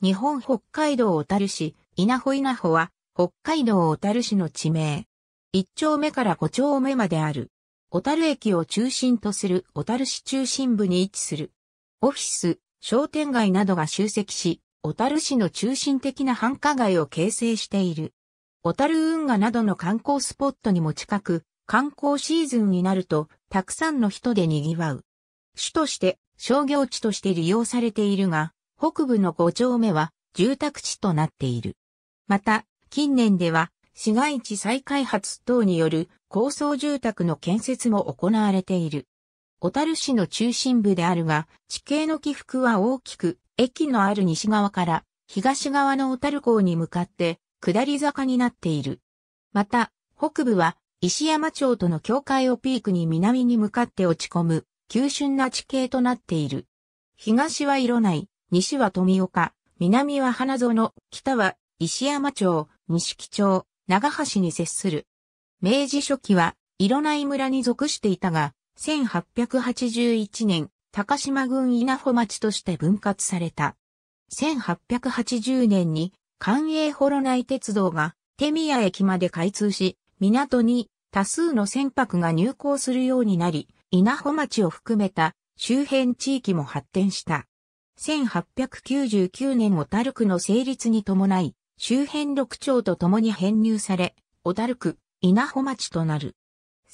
日本北海道小樽市、稲穂稲穂は、北海道小樽市の地名。一丁目から五丁目まである。小樽駅を中心とする小樽市中心部に位置する。オフィス、商店街などが集積し、小樽市の中心的な繁華街を形成している。小樽運河などの観光スポットにも近く、観光シーズンになると、たくさんの人で賑わう。主として、商業地として利用されているが、北部の5丁目は住宅地となっている。また、近年では市街地再開発等による高層住宅の建設も行われている。小樽市の中心部であるが、地形の起伏は大きく、駅のある西側から東側の小樽港に向かって下り坂になっている。また、北部は石山町との境界をピークに南に向かって落ち込む、急峻な地形となっている。東は色ない、西は富岡、南は花園、北は石山町、錦町、長橋に接する。明治初期は、色内村に属していたが、1881年、高島郡稲穂町として分割された。1880年に、関営幌内鉄道が、手宮駅まで開通し、港に多数の船舶が入港するようになり、稲穂町を含めた周辺地域も発展した。1899年小樽区の成立に伴い、周辺六町と共に編入され、小樽区、稲穂町となる。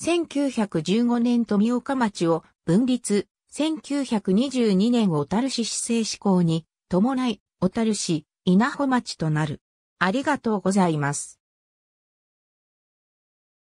1915年富岡町を分立、1922年小樽市市政施行に伴い、小樽市、稲穂町となる。ありがとうございます。